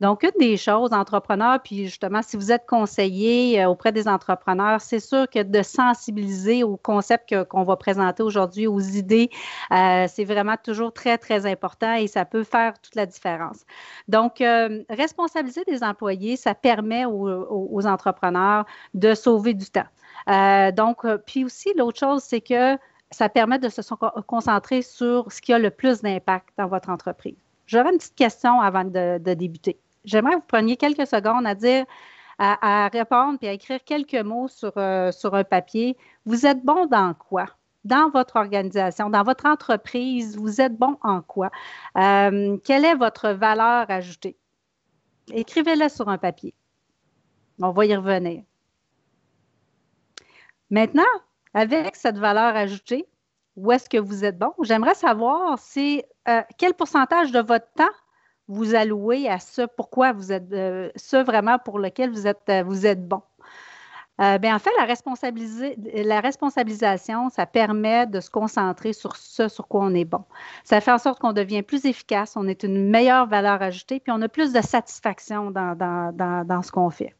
Donc, une des choses, entrepreneurs, puis justement, si vous êtes conseiller euh, auprès des entrepreneurs, c'est sûr que de sensibiliser au concept qu'on va présenter aujourd'hui, aux idées, euh, c'est vraiment toujours très, très important et ça peut faire toute la différence. Donc, euh, responsabiliser des employés, ça permet aux, entrepreneurs de sauver du temps. donc, puis aussi, l'autre chose, c'est que ça permet de se concentrer sur ce qui a le plus d'impact dans votre entreprise. J'avais une petite question avant de débuter j'aimerais que vous preniez quelques secondes à dire, à, répondre et à écrire quelques mots sur, euh, sur un papier. Vous êtes bon dans quoi? Dans votre organisation, dans votre entreprise, vous êtes bon en quoi? Euh, quelle est votre valeur ajoutée? Écrivez-la sur un papier. On va y revenir. Maintenant, avec cette valeur ajoutée, où est-ce que vous êtes bon? J'aimerais savoir euh, quel pourcentage de votre temps vous allouer à ce pourquoi vous êtes, ce euh, vraiment pour lequel vous êtes, euh, vous êtes bon. Euh, bien, en fait, la, responsabilisation, ça permet de se concentrer sur ce sur quoi on est bon. Ça fait en sorte qu'on devient plus efficace, on est une meilleure valeur ajoutée, puis on a plus de satisfaction dans ce qu'on fait.